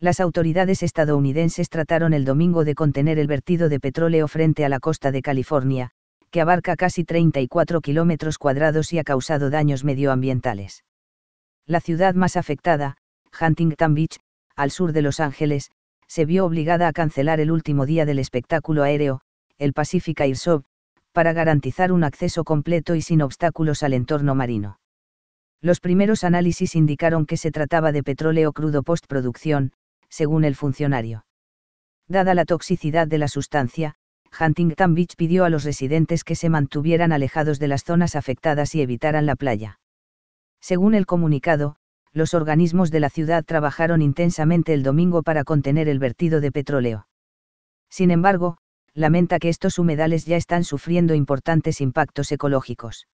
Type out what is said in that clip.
las autoridades estadounidenses trataron el domingo de contener el vertido de petróleo frente a la costa de California, que abarca casi 34 kilómetros cuadrados y ha causado daños medioambientales. La ciudad más afectada, Huntington Beach, al sur de Los Ángeles, se vio obligada a cancelar el último día del espectáculo aéreo, el Pacific Air Show, para garantizar un acceso completo y sin obstáculos al entorno marino. Los primeros análisis indicaron que se trataba de petróleo crudo postproducción, según el funcionario. Dada la toxicidad de la sustancia, Huntington Beach pidió a los residentes que se mantuvieran alejados de las zonas afectadas y evitaran la playa. Según el comunicado, los organismos de la ciudad trabajaron intensamente el domingo para contener el vertido de petróleo. Sin embargo, lamenta que estos humedales ya están sufriendo importantes impactos ecológicos.